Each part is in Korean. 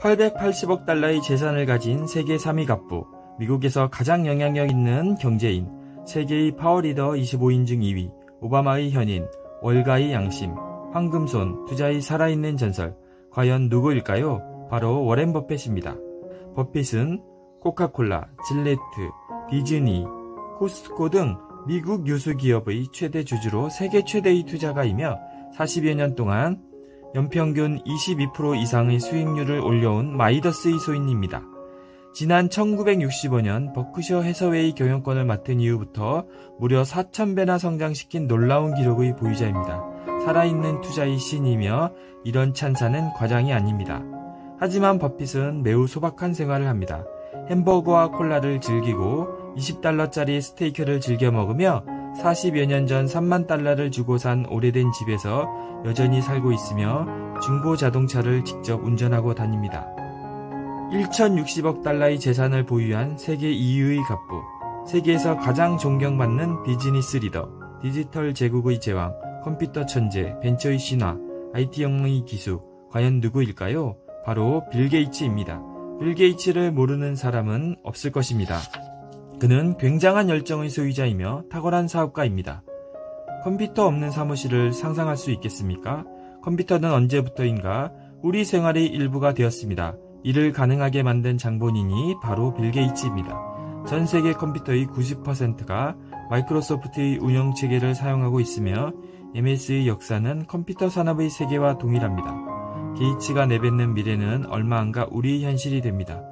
880억 달러의 재산을 가진 세계 3위 갑부, 미국에서 가장 영향력 있는 경제인, 세계의 파워리더 25인 중 2위, 오바마의 현인, 월가의 양심, 황금손, 투자의 살아있는 전설, 과연 누구일까요? 바로 워렌 버핏입니다. 버핏은 코카콜라, 질레트, 디즈니, 코스트코 등 미국 유수 기업의 최대 주주로 세계 최대의 투자가이며 40여 년 동안 연평균 22% 이상의 수익률을 올려온 마이더스 이소인입니다. 지난 1965년 버크셔 해서웨이 경영권을 맡은 이후부터 무려 4,000배나 성장시킨 놀라운 기록의 보유자입니다. 살아있는 투자의 신이며 이런 찬사는 과장이 아닙니다. 하지만 버핏은 매우 소박한 생활을 합니다. 햄버거와 콜라를 즐기고 20달러짜리 스테이크를 즐겨 먹으며 40여 년 전 3만 달러를 주고 산 오래된 집에서 여전히 살고 있으며 중고 자동차를 직접 운전하고 다닙니다. 1,060억 달러의 재산을 보유한 세계 2위의 갑부, 세계에서 가장 존경받는 비즈니스 리더, 디지털 제국의 제왕, 컴퓨터 천재, 벤처의 신화, IT 영웅의 기수, 과연 누구일까요? 바로 빌 게이츠입니다. 빌 게이츠를 모르는 사람은 없을 것입니다. 그는 굉장한 열정의 소유자이며 탁월한 사업가입니다. 컴퓨터 없는 사무실을 상상할 수 있겠습니까? 컴퓨터는 언제부터인가 우리 생활의 일부가 되었습니다. 이를 가능하게 만든 장본인이 바로 빌 게이츠입니다. 전 세계 컴퓨터의 90%가 마이크로소프트의 운영 체계를 사용하고 있으며 MS의 역사는 컴퓨터 산업의 세계와 동일합니다. 게이츠가 내뱉는 미래는 얼마 안가 우리의 현실이 됩니다.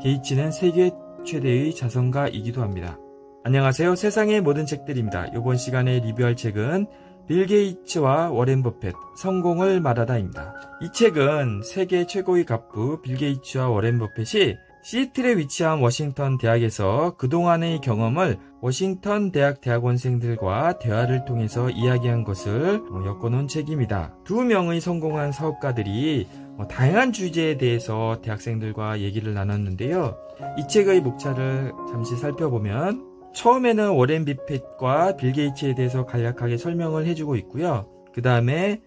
게이츠는 세계 최대의 자선가이기도 합니다. 안녕하세요. 세상의 모든 책들입니다. 이번 시간에 리뷰할 책은 빌 게이츠와 워렌 버핏, 성공을 말하다입니다. 이 책은 세계 최고의 갑부 빌 게이츠와 워렌 버핏이 시애틀에 위치한 워싱턴 대학에서 그동안의 경험을 워싱턴 대학 대학원생들과 대화를 통해서 이야기한 것을 어, 엮어놓은 책입니다. 두 명의 성공한 사업가들이 어, 다양한 주제에 대해서 대학생들과 얘기를 나눴는데요. 이 책의 목차를 잠시 살펴보면 처음에는 워렌 비펫과 빌 게이츠에 대해서 간략하게 설명을 해주고 있고요. 그 다음에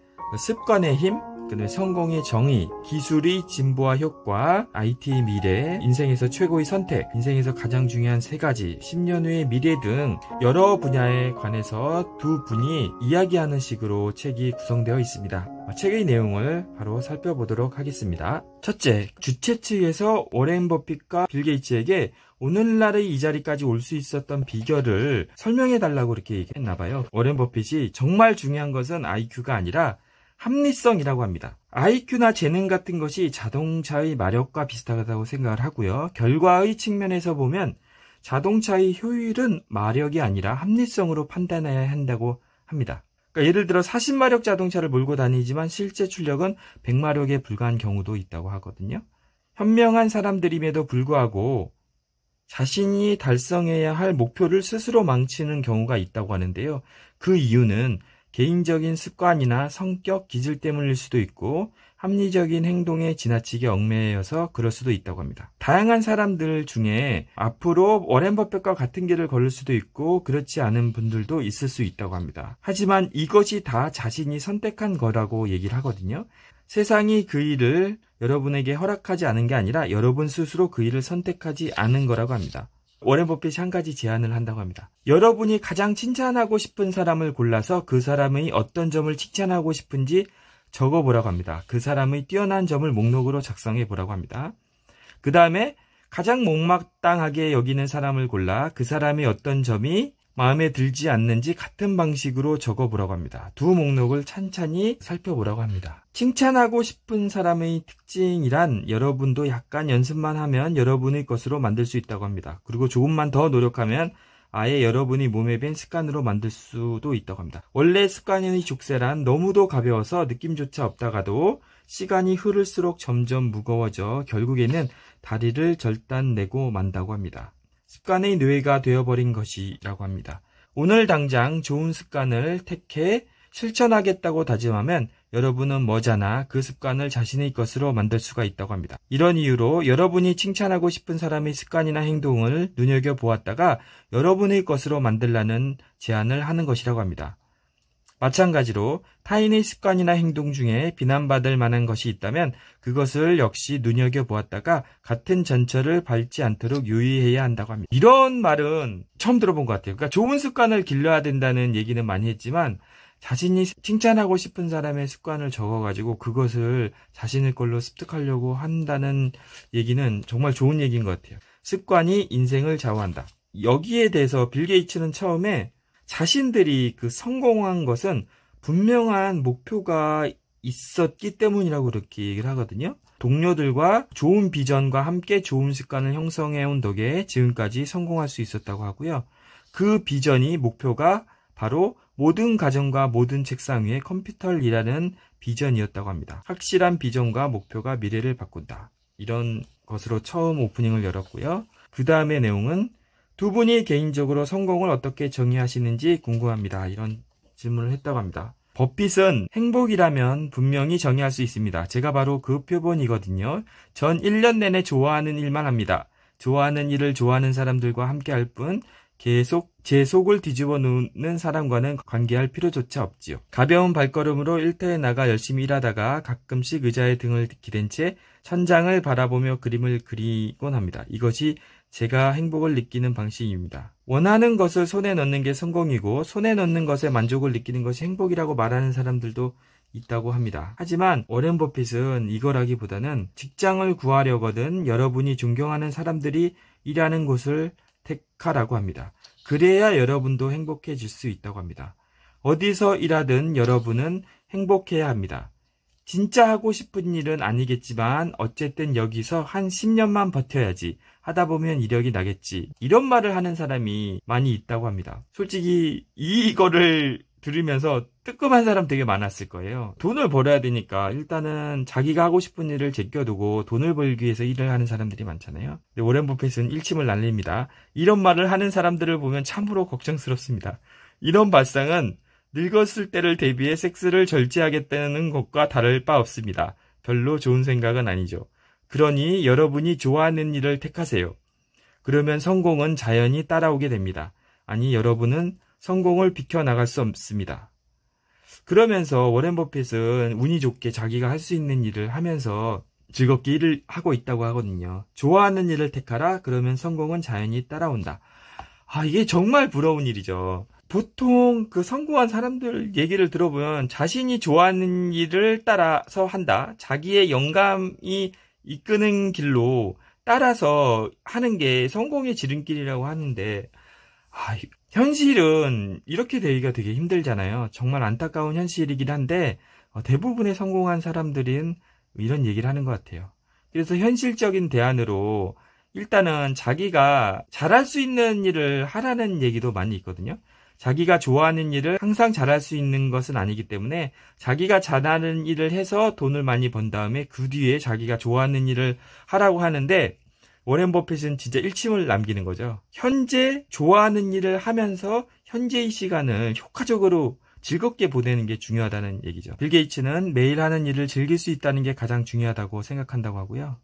습관의 힘, 그다음에 성공의 정의, 기술이 진보와 효과, IT의 미래, 인생에서 최고의 선택, 인생에서 가장 중요한 세 가지, 10년 후의 미래 등 여러 분야에 관해서 두 분이 이야기하는 식으로 책이 구성되어 있습니다. 책의 내용을 바로 살펴보도록 하겠습니다. 첫째, 주최 측에서 워렌 버핏과 빌 게이츠에게 오늘날의 이 자리까지 올 수 있었던 비결을 설명해 달라고 이렇게 얘기했나 봐요. 워렌 버핏이 정말 중요한 것은 IQ가 아니라 합리성이라고 합니다. IQ나 재능 같은 것이 자동차의 마력과 비슷하다고 생각을 하고요. 결과의 측면에서 보면 자동차의 효율은 마력이 아니라 합리성으로 판단해야 한다고 합니다. 그러니까 예를 들어 40마력 자동차를 몰고 다니지만 실제 출력은 100마력에 불과한 경우도 있다고 하거든요. 현명한 사람들임에도 불구하고 자신이 달성해야 할 목표를 스스로 망치는 경우가 있다고 하는데요. 그 이유는 개인적인 습관이나 성격 기질 때문일 수도 있고 합리적인 행동에 지나치게 얽매여서 그럴 수도 있다고 합니다. 다양한 사람들 중에 앞으로 워렌 버핏과 같은 길을 걸을 수도 있고 그렇지 않은 분들도 있을 수 있다고 합니다. 하지만 이것이 다 자신이 선택한 거라고 얘기를 하거든요. 세상이 그 일을 여러분에게 허락하지 않은 게 아니라 여러분 스스로 그 일을 선택하지 않은 거라고 합니다. 워렌 버핏이 한 가지 제안을 한다고 합니다. 여러분이 가장 칭찬하고 싶은 사람을 골라서 그 사람의 어떤 점을 칭찬하고 싶은지 적어보라고 합니다. 그 사람의 뛰어난 점을 목록으로 작성해 보라고 합니다. 그 다음에 가장 목막당하게 여기는 사람을 골라 그 사람의 어떤 점이 마음에 들지 않는지 같은 방식으로 적어보라고 합니다. 두 목록을 찬찬히 살펴보라고 합니다. 칭찬하고 싶은 사람의 특징이란 여러분도 약간 연습만 하면 여러분의 것으로 만들 수 있다고 합니다. 그리고 조금만 더 노력하면 아예 여러분이 몸에 밴 습관으로 만들 수도 있다고 합니다. 원래 습관의 족쇄란 너무도 가벼워서 느낌조차 없다가도 시간이 흐를수록 점점 무거워져 결국에는 다리를 절단내고 만다고 합니다. 습관의 뇌가 되어버린 것이라고 합니다. 오늘 당장 좋은 습관을 택해 실천하겠다고 다짐하면 여러분은 머자나 그 습관을 자신의 것으로 만들 수가 있다고 합니다. 이런 이유로 여러분이 칭찬하고 싶은 사람의 습관이나 행동을 눈여겨보았다가 여러분의 것으로 만들라는 제안을 하는 것이라고 합니다. 마찬가지로 타인의 습관이나 행동 중에 비난받을 만한 것이 있다면 그것을 역시 눈여겨보았다가 같은 전철을 밟지 않도록 유의해야 한다고 합니다. 이런 말은 처음 들어본 것 같아요. 그러니까 좋은 습관을 길러야 된다는 얘기는 많이 했지만 자신이 칭찬하고 싶은 사람의 습관을 적어가지고 그것을 자신의 걸로 습득하려고 한다는 얘기는 정말 좋은 얘기인 것 같아요. 습관이 인생을 좌우한다. 여기에 대해서 빌 게이츠는 처음에 자신들이 그 성공한 것은 분명한 목표가 있었기 때문이라고 그렇게 얘기를 하거든요. 동료들과 좋은 비전과 함께 좋은 습관을 형성해온 덕에 지금까지 성공할 수 있었다고 하고요. 그 비전이 목표가 바로 모든 가정과 모든 책상 위에 컴퓨터를 일하는 비전이었다고 합니다. 확실한 비전과 목표가 미래를 바꾼다. 이런 것으로 처음 오프닝을 열었고요. 그 다음의 내용은 두 분이 개인적으로 성공을 어떻게 정의하시는지 궁금합니다. 이런 질문을 했다고 합니다. 버핏은 행복이라면 분명히 정의할 수 있습니다. 제가 바로 그 표본이거든요. 전 1년 내내 좋아하는 일만 합니다. 좋아하는 일을 좋아하는 사람들과 함께 할 뿐 계속 제 속을 뒤집어 놓는 사람과는 관계할 필요조차 없지요. 가벼운 발걸음으로 일터에 나가 열심히 일하다가 가끔씩 의자에 등을 기댄 채 천장을 바라보며 그림을 그리곤 합니다. 이것이 제가 행복을 느끼는 방식입니다. 원하는 것을 손에 넣는 게 성공이고 손에 넣는 것에 만족을 느끼는 것이 행복이라고 말하는 사람들도 있다고 합니다. 하지만 워렌 버핏은 이거라기보다는 직장을 구하려거든 여러분이 존경하는 사람들이 일하는 곳을 택하라고 합니다. 그래야 여러분도 행복해질 수 있다고 합니다. 어디서 일하든 여러분은 행복해야 합니다. 진짜 하고 싶은 일은 아니겠지만 어쨌든 여기서 한 10년만 버텨야지. 하다 보면 이력이 나겠지. 이런 말을 하는 사람이 많이 있다고 합니다. 솔직히 이거를 들으면서 뜨끔한 사람 되게 많았을 거예요. 돈을 벌어야 되니까 일단은 자기가 하고 싶은 일을 제껴두고 돈을 벌기 위해서 일을 하는 사람들이 많잖아요. 근데 오렌 버핏은 일침을 날립니다. 이런 말을 하는 사람들을 보면 참으로 걱정스럽습니다. 이런 발상은 늙었을 때를 대비해 섹스를 절제하겠다는 것과 다를 바 없습니다. 별로 좋은 생각은 아니죠. 그러니 여러분이 좋아하는 일을 택하세요. 그러면 성공은 자연히 따라오게 됩니다. 아니, 여러분은 성공을 비켜나갈 수 없습니다. 그러면서 워렌 버핏은 운이 좋게 자기가 할 수 있는 일을 하면서 즐겁게 일을 하고 있다고 하거든요. 좋아하는 일을 택하라. 그러면 성공은 자연히 따라온다. 아, 이게 정말 부러운 일이죠. 보통 그 성공한 사람들 얘기를 들어보면 자신이 좋아하는 일을 따라서 한다. 자기의 영감이 이끄는 길로 따라서 하는 게 성공의 지름길이라고 하는데, 아, 현실은 이렇게 되기가 되게 힘들잖아요. 정말 안타까운 현실이긴 한데, 어, 대부분의 성공한 사람들은 이런 얘기를 하는 것 같아요. 그래서 현실적인 대안으로 일단은 자기가 잘할 수 있는 일을 하라는 얘기도 많이 있거든요. 자기가 좋아하는 일을 항상 잘할 수 있는 것은 아니기 때문에 자기가 잘하는 일을 해서 돈을 많이 번 다음에 그 뒤에 자기가 좋아하는 일을 하라고 하는데 워렌 버핏은 진짜 일침을 남기는 거죠. 현재 좋아하는 일을 하면서 현재의 시간을 효과적으로 즐겁게 보내는 게 중요하다는 얘기죠. 빌 게이츠는 매일 하는 일을 즐길 수 있다는 게 가장 중요하다고 생각한다고 하고요.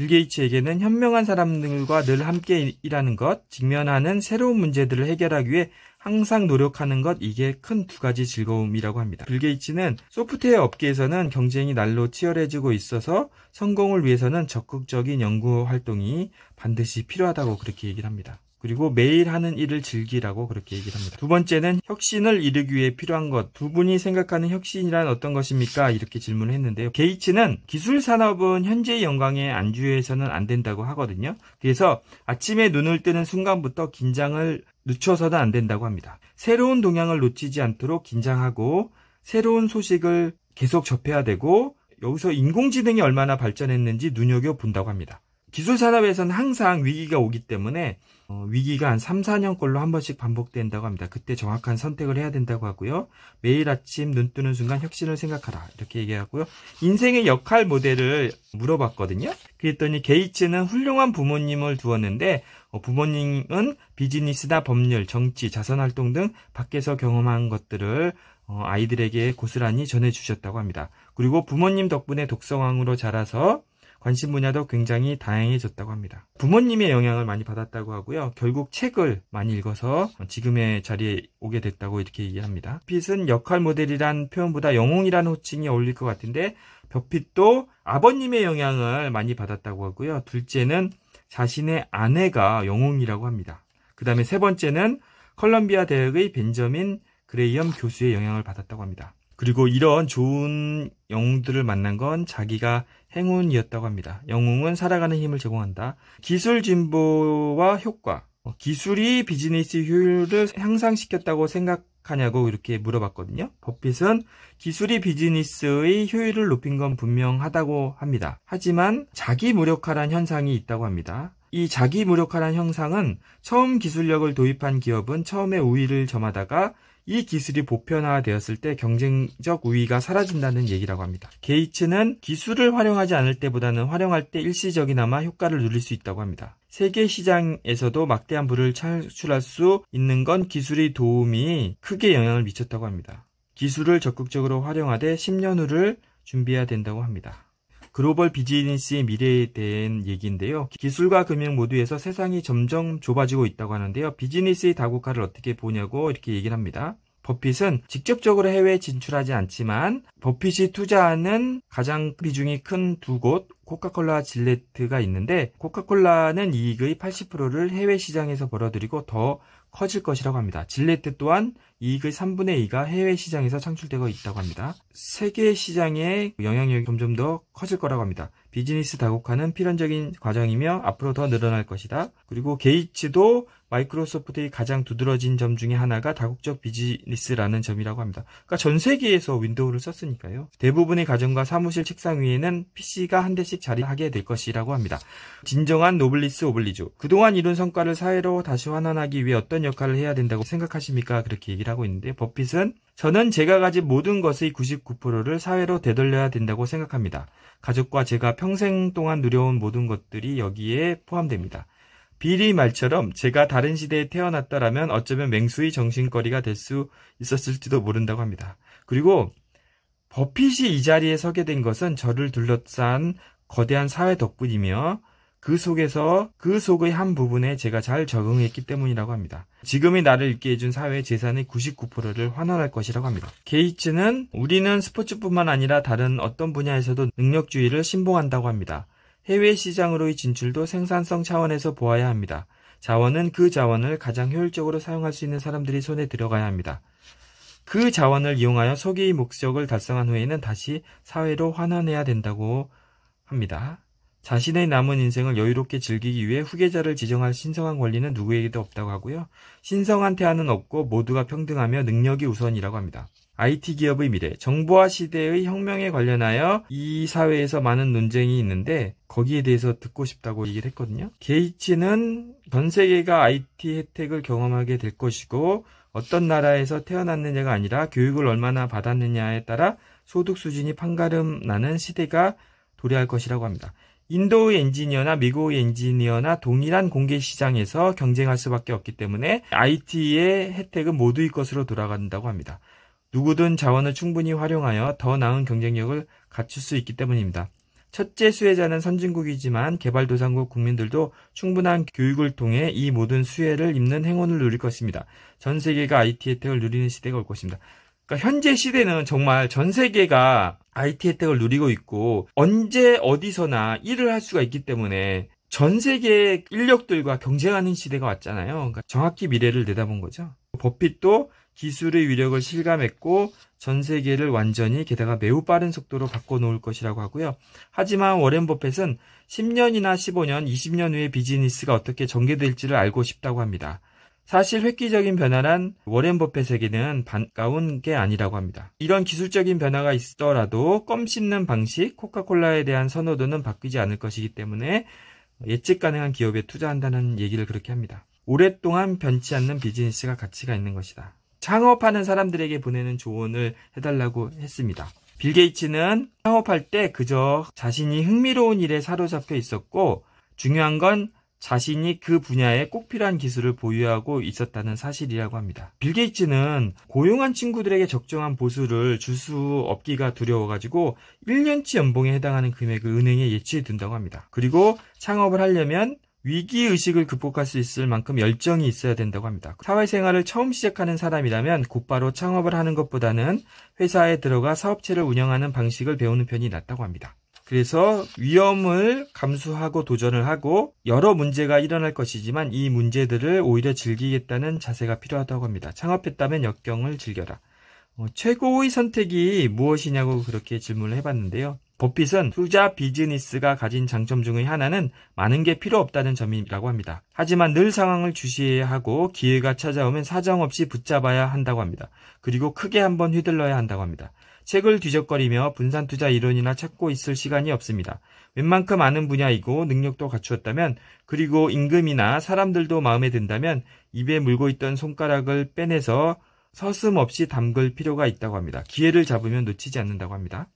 빌 게이츠에게는 현명한 사람들과 늘 함께 일하는 것, 직면하는 새로운 문제들을 해결하기 위해 항상 노력하는 것 이게 큰 두 가지 즐거움이라고 합니다. 빌 게이츠는 소프트웨어 업계에서는 경쟁이 날로 치열해지고 있어서 성공을 위해서는 적극적인 연구 활동이 반드시 필요하다고 그렇게 얘기를 합니다. 그리고 매일 하는 일을 즐기라고 그렇게 얘기를 합니다. 두 번째는 혁신을 이루기 위해 필요한 것. 두 분이 생각하는 혁신이란 어떤 것입니까? 이렇게 질문을 했는데요. 게이츠는 기술 산업은 현재의 영광에 안주해서는 안 된다고 하거든요. 그래서 아침에 눈을 뜨는 순간부터 긴장을 늦춰서는 안 된다고 합니다. 새로운 동향을 놓치지 않도록 긴장하고 새로운 소식을 계속 접해야 되고 여기서 인공지능이 얼마나 발전했는지 눈여겨본다고 합니다. 기술 산업에서는 항상 위기가 오기 때문에 어, 위기가 한 3, 4년 걸로 한 번씩 반복된다고 합니다. 그때 정확한 선택을 해야 된다고 하고요. 매일 아침 눈 뜨는 순간 혁신을 생각하라. 이렇게 얘기하고요. 인생의 역할 모델을 물어봤거든요. 그랬더니 게이츠는 훌륭한 부모님을 두었는데 어, 부모님은 비즈니스나 법률, 정치, 자선 활동 등 밖에서 경험한 것들을 어, 아이들에게 고스란히 전해주셨다고 합니다. 그리고 부모님 덕분에 독서왕으로 자라서 관심 분야도 굉장히 다양해졌다고 합니다. 부모님의 영향을 많이 받았다고 하고요. 결국 책을 많이 읽어서 지금의 자리에 오게 됐다고 이렇게 이해합니다. 빛은 역할 모델이란 표현보다 영웅이라는 호칭이 어울릴 것 같은데 벽핏도 아버님의 영향을 많이 받았다고 하고요. 둘째는 자신의 아내가 영웅이라고 합니다. 그 다음에 세 번째는 컬럼비아 대학의 벤저민 그레이엄 교수의 영향을 받았다고 합니다. 그리고 이런 좋은 영웅들을 만난 건 자기가 행운이었다고 합니다. 영웅은 살아가는 힘을 제공한다. 기술 진보와 효과. 어, 기술이 비즈니스 효율을 향상시켰다고 생각하냐고 이렇게 물어봤거든요. 버핏은 기술이 비즈니스의 효율을 높인 건 분명하다고 합니다. 하지만 자기 무력화란 현상이 있다고 합니다. 이 자기 무력화란 현상은 처음 기술력을 도입한 기업은 처음에 우위를 점하다가 이 기술이 보편화되었을 때 경쟁적 우위가 사라진다는 얘기라고 합니다. 게이츠는 기술을 활용하지 않을 때보다는 활용할 때 일시적이나마 효과를 누릴 수 있다고 합니다. 세계 시장에서도 막대한 부를 창출할 수 있는 건 기술의 도움이 크게 영향을 미쳤다고 합니다. 기술을 적극적으로 활용하되 10년 후를 준비해야 된다고 합니다. 글로벌 비즈니스의 미래에 대한 얘기인데요. 기술과 금융 모두에서 세상이 점점 좁아지고 있다고 하는데요. 비즈니스의 다국화를 어떻게 보냐고 이렇게 얘기를 합니다. 버핏은 직접적으로 해외에 진출하지 않지만 버핏이 투자하는 가장 비중이 큰 두곳 코카콜라 와 질레트가 있는데 코카콜라는 이익의 80%를 해외 시장에서 벌어들이고 더 커질 것이라고 합니다. 질레트 또한 이익의 3분의 그 2가 해외 시장에서 창출되고 있다고 합니다. 세계 시장의 영향력이 점점 더 커질 거라고 합니다. 비즈니스 다국화는 필연적인 과정이며 앞으로 더 늘어날 것이다. 그리고 게이츠도 마이크로소프트의 가장 두드러진 점 중에 하나가 다국적 비즈니스라는 점이라고 합니다. 그러니까 전 세계에서 윈도우를 썼으니까요. 대부분의 가정과 사무실 책상 위에는 PC가 한 대씩 자리하게 될 것이라고 합니다. 진정한 노블리스 오블리주. 그동안 이룬 성과를 사회로 다시 환원하기 위해 어떤 역할을 해야 된다고 생각하십니까? 그렇게 얘기를 하고 있는데 버핏은 저는 제가 가진 모든 것의 99%를 사회로 되돌려야 된다고 생각합니다. 가족과 제가 평생 동안 누려온 모든 것들이 여기에 포함됩니다. 빌이 말처럼 제가 다른 시대에 태어났다라면 어쩌면 맹수의 정신거리가 될 수 있었을지도 모른다고 합니다. 그리고 버핏이 이 자리에 서게 된 것은 저를 둘러싼 거대한 사회 덕분이며 그 속에서 그 속의 한 부분에 제가 잘 적응했기 때문이라고 합니다. 지금이 나를 있게 해준 사회 재산의 99%를 환원할 것이라고 합니다. 게이츠는 우리는 스포츠뿐만 아니라 다른 어떤 분야에서도 능력주의를 신봉한다고 합니다. 해외 시장으로의 진출도 생산성 차원에서 보아야 합니다. 자원은 그 자원을 가장 효율적으로 사용할 수 있는 사람들이 손에 들어가야 합니다. 그 자원을 이용하여 소기의 목적을 달성한 후에는 다시 사회로 환원해야 된다고 합니다. 자신의 남은 인생을 여유롭게 즐기기 위해 후계자를 지정할 신성한 권리는 누구에게도 없다고 하고요. 신성한 태아는 없고 모두가 평등하며 능력이 우선이라고 합니다. IT 기업의 미래, 정보화 시대의 혁명에 관련하여 이 사회에서 많은 논쟁이 있는데 거기에 대해서 듣고 싶다고 얘기를 했거든요. 게이츠는 전 세계가 IT 혜택을 경험하게 될 것이고 어떤 나라에서 태어났느냐가 아니라 교육을 얼마나 받았느냐에 따라 소득 수준이 판가름 나는 시대가 도래할 것이라고 합니다. 인도의 엔지니어나 미국의 엔지니어나 동일한 공개 시장에서 경쟁할 수밖에 없기 때문에 IT의 혜택은 모두의 것으로 돌아간다고 합니다. 누구든 자원을 충분히 활용하여 더 나은 경쟁력을 갖출 수 있기 때문입니다. 첫째 수혜자는 선진국이지만 개발도상국 국민들도 충분한 교육을 통해 이 모든 수혜를 입는 행운을 누릴 것입니다. 전 세계가 IT 혜택을 누리는 시대가 올 것입니다. 그러니까 현재 시대는 정말 전 세계가 IT 혜택을 누리고 있고 언제 어디서나 일을 할 수가 있기 때문에 전 세계 인력들과 경쟁하는 시대가 왔잖아요. 그러니까 정확히 미래를 내다본 거죠. 버핏도 기술의 위력을 실감했고 전 세계를 완전히 게다가 매우 빠른 속도로 바꿔놓을 것이라고 하고요. 하지만 워렌 버펫은 10년이나 15년, 20년 후에 비즈니스가 어떻게 전개될지를 알고 싶다고 합니다. 사실 획기적인 변화란 워렌 버펫에게는 반가운 게 아니라고 합니다. 이런 기술적인 변화가 있더라도 껌 씹는 방식, 코카콜라에 대한 선호도는 바뀌지 않을 것이기 때문에 예측 가능한 기업에 투자한다는 얘기를 그렇게 합니다. 오랫동안 변치 않는 비즈니스가 가치가 있는 것이다. 창업하는 사람들에게 보내는 조언을 해달라고 했습니다. 빌 게이츠는 창업할 때 그저 자신이 흥미로운 일에 사로잡혀 있었고 중요한 건 자신이 그 분야에 꼭 필요한 기술을 보유하고 있었다는 사실이라고 합니다. 빌 게이츠는 고용한 친구들에게 적정한 보수를 줄 수 없기가 두려워가지고 1년치 연봉에 해당하는 금액을 은행에 예치해 둔다고 합니다. 그리고 창업을 하려면 위기의식을 극복할 수 있을 만큼 열정이 있어야 된다고 합니다. 사회생활을 처음 시작하는 사람이라면 곧바로 창업을 하는 것보다는 회사에 들어가 사업체를 운영하는 방식을 배우는 편이 낫다고 합니다. 그래서 위험을 감수하고 도전을 하고 여러 문제가 일어날 것이지만 이 문제들을 오히려 즐기겠다는 자세가 필요하다고 합니다. 창업했다면 역경을 즐겨라. 어, 최고의 선택이 무엇이냐고 그렇게 질문을 해봤는데요. 버핏은 투자 비즈니스가 가진 장점 중의 하나는 많은 게 필요 없다는 점이라고 합니다. 하지만 늘 상황을 주시해야 하고 기회가 찾아오면 사정없이 붙잡아야 한다고 합니다. 그리고 크게 한번 휘둘러야 한다고 합니다. 책을 뒤적거리며 분산 투자 이론이나 찾고 있을 시간이 없습니다. 웬만큼 아는 분야이고 능력도 갖추었다면 그리고 임금이나 사람들도 마음에 든다면 입에 물고 있던 손가락을 빼내서 서슴없이 담글 필요가 있다고 합니다. 기회를 잡으면 놓치지 않는다고 합니다.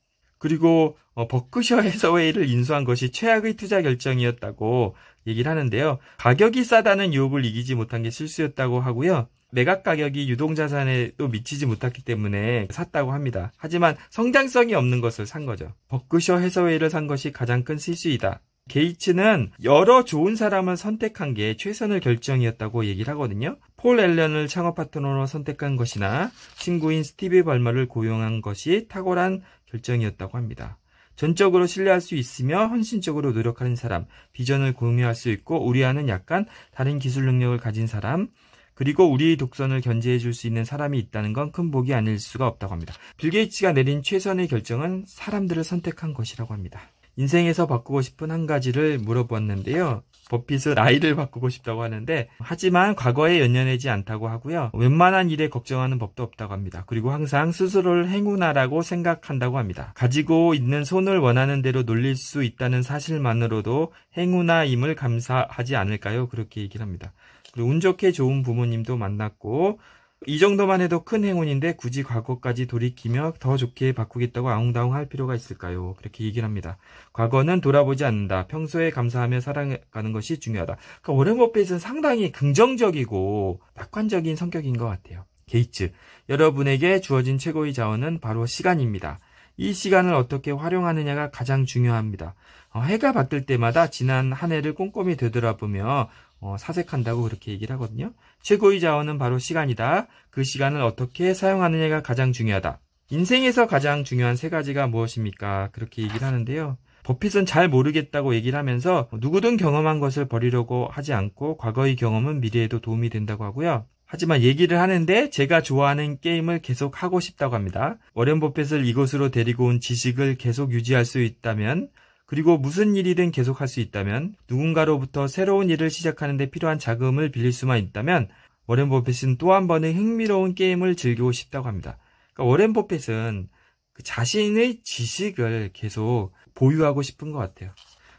그리고 어, 버크셔 해서웨이를 인수한 것이 최악의 투자 결정이었다고 얘기를 하는데요. 가격이 싸다는 유혹을 이기지 못한 게 실수였다고 하고요. 매각 가격이 유동자산에도 미치지 못했기 때문에 샀다고 합니다. 하지만 성장성이 없는 것을 산 거죠. 버크셔 해서웨이를 산 것이 가장 큰 실수이다. 게이츠는 여러 좋은 사람을 선택한 게최선을 결정이었다고 얘기를 하거든요. 폴 앨런을 창업 파트너로 선택한 것이나 친구인 스티브 발머를 고용한 것이 탁월한 결정이었다고 합니다. 전적으로 신뢰할 수 있으며 헌신적으로 노력하는 사람, 비전을 공유할 수 있고 우리와는 약간 다른 기술 능력을 가진 사람, 그리고 우리의 독선을 견제해 줄 수 있는 사람이 있다는 건 큰 복이 아닐 수가 없다고 합니다. 빌 게이츠가 내린 최선의 결정은 사람들을 선택한 것이라고 합니다. 인생에서 바꾸고 싶은 한 가지를 물어보았는데요. 법빗은 나이를 바꾸고 싶다고 하는데 하지만 과거에 연연하지 않다고 하고요. 웬만한 일에 걱정하는 법도 없다고 합니다. 그리고 항상 스스로를 행운아라고 생각한다고 합니다. 가지고 있는 손을 원하는 대로 놀릴 수 있다는 사실만으로도 행운아임을 감사하지 않을까요? 그렇게 얘기를 합니다. 그리고 운 좋게 좋은 부모님도 만났고 이 정도만 해도 큰 행운인데 굳이 과거까지 돌이키며 더 좋게 바꾸겠다고 아웅다웅 할 필요가 있을까요? 그렇게 얘기를 합니다. 과거는 돌아보지 않는다. 평소에 감사하며 살아가는 것이 중요하다. 그러니까 워렌 버핏은 상당히 긍정적이고 낙관적인 성격인 것 같아요. 게이츠, 여러분에게 주어진 최고의 자원은 바로 시간입니다. 이 시간을 어떻게 활용하느냐가 가장 중요합니다. 어, 해가 바뀔 때마다 지난 한 해를 꼼꼼히 되돌아보며 어, 사색한다고 그렇게 얘기를 하거든요. 최고의 자원은 바로 시간이다. 그 시간을 어떻게 사용하느냐가 가장 중요하다. 인생에서 가장 중요한 세 가지가 무엇입니까? 그렇게 얘기를 하는데요. 버핏은 잘 모르겠다고 얘기를 하면서 누구든 경험한 것을 버리려고 하지 않고 과거의 경험은 미래에도 도움이 된다고 하고요. 하지만 얘기를 하는데 제가 좋아하는 게임을 계속 하고 싶다고 합니다. 워렌 버핏을 이곳으로 데리고 온 지식을 계속 유지할 수 있다면 그리고 무슨 일이든 계속할 수 있다면 누군가로부터 새로운 일을 시작하는 데 필요한 자금을 빌릴 수만 있다면 워렌 버핏은 또 한 번의 흥미로운 게임을 즐기고 싶다고 합니다. 그러니까 워렌 버핏은 그 자신의 지식을 계속 보유하고 싶은 것 같아요.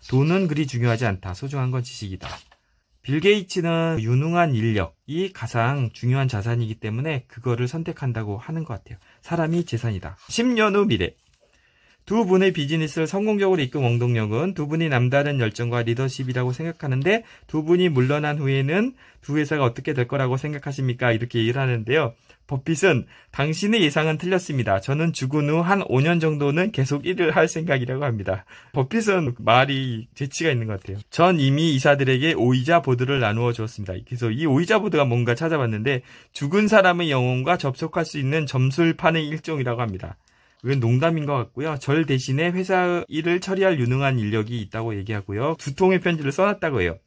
돈은 그리 중요하지 않다. 소중한 건 지식이다. 빌 게이츠는 유능한 인력이 가장 중요한 자산이기 때문에 그거를 선택한다고 하는 것 같아요. 사람이 재산이다. 10년 후 미래. 두 분의 비즈니스를 성공적으로 이끈 원동력은 두 분이 남다른 열정과 리더십이라고 생각하는데 두 분이 물러난 후에는 두 회사가 어떻게 될 거라고 생각하십니까? 이렇게 얘기를 하는데요. 버핏은 당신의 예상은 틀렸습니다. 저는 죽은 후 한 5년 정도는 계속 일을 할 생각이라고 합니다. 버핏은 말이 재치가 있는 것 같아요. 전 이미 이사들에게 오이자 보드를 나누어 주었습니다. 그래서 이 오이자 보드가 뭔가 찾아봤는데 죽은 사람의 영혼과 접속할 수 있는 점술판의 일종이라고 합니다. 이건 농담인 것 같고요. 절 대신에 회사 일을 처리할 유능한 인력이 있다고 얘기하고요. 두 통의 편지를 써놨다고 해요.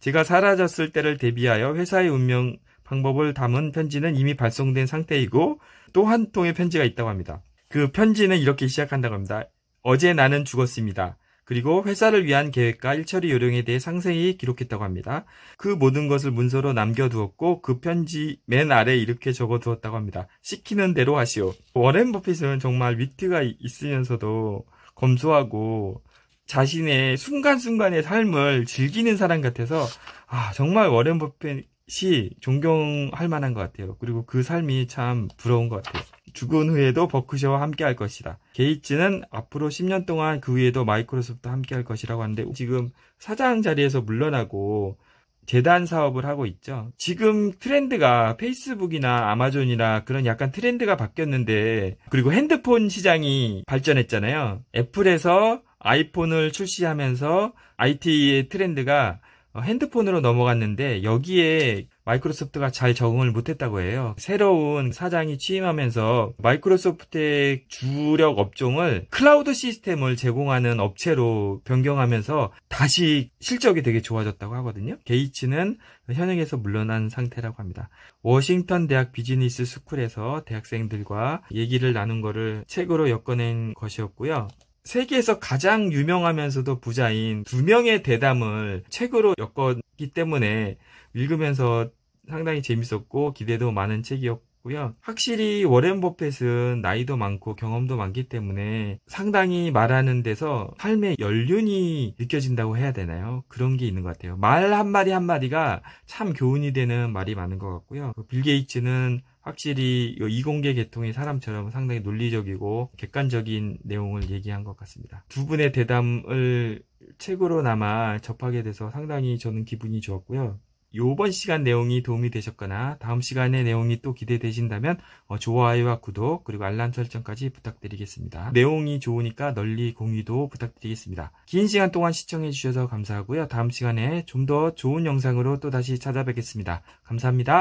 제가 사라졌을 때를 대비하여 회사의 운명 방법을 담은 편지는 이미 발송된 상태이고 또 한 통의 편지가 있다고 합니다. 그 편지는 이렇게 시작한다고 합니다. 어제 나는 죽었습니다. 그리고 회사를 위한 계획과 일처리 요령에 대해 상세히 기록했다고 합니다. 그 모든 것을 문서로 남겨두었고 그 편지 맨 아래 이렇게 적어두었다고 합니다. 시키는 대로 하시오. 워렌 버핏은 정말 위트가 있으면서도 검소하고 자신의 순간순간의 삶을 즐기는 사람 같아서 아 정말 워렌 버핏이 존경할 만한 것 같아요. 그리고 그 삶이 참 부러운 것 같아요. 죽은 후에도 버크셔와 함께 할 것이다. 게이츠는 앞으로 10년 동안 그 후에도 마이크로소프트 함께 할 것이라고 하는데 지금 사장 자리에서 물러나고 재단 사업을 하고 있죠. 지금 트렌드가 페이스북이나 아마존이나 그런 약간 트렌드가 바뀌었는데 그리고 핸드폰 시장이 발전했잖아요. 애플에서 아이폰을 출시하면서 IT의 트렌드가 어, 핸드폰으로 넘어갔는데 여기에 마이크로소프트가 잘 적응을 못했다고 해요. 새로운 사장이 취임하면서 마이크로소프트의 주력 업종을 클라우드 시스템을 제공하는 업체로 변경하면서 다시 실적이 되게 좋아졌다고 하거든요. 게이츠는 현역에서 물러난 상태라고 합니다. 워싱턴 대학 비즈니스 스쿨에서 대학생들과 얘기를 나눈 거를 책으로 엮어낸 것이었고요. 세계에서 가장 유명하면서도 부자인 두 명의 대담을 책으로 엮었기 때문에 읽으면서 상당히 재밌었고 기대도 많은 책이었고요. 확실히 워렌 버펫은 나이도 많고 경험도 많기 때문에 상당히 말하는 데서 삶의 연륜이 느껴진다고 해야 되나요? 그런 게 있는 것 같아요. 말 한마디 한마디가 참 교훈이 되는 말이 많은 것 같고요. 그 빌 게이츠는 확실히 이공계 계통의 사람처럼 상당히 논리적이고 객관적인 내용을 얘기한 것 같습니다. 두 분의 대담을 책으로나마 접하게 돼서 상당히 저는 기분이 좋았고요. 요번 시간 내용이 도움이 되셨거나 다음 시간의 내용이 또 기대되신다면 어, 좋아요와 구독 그리고 알람 설정까지 부탁드리겠습니다. 내용이 좋으니까 널리 공유도 부탁드리겠습니다. 긴 시간 동안 시청해 주셔서 감사하고요. 다음 시간에 좀 더 좋은 영상으로 또 다시 찾아뵙겠습니다. 감사합니다.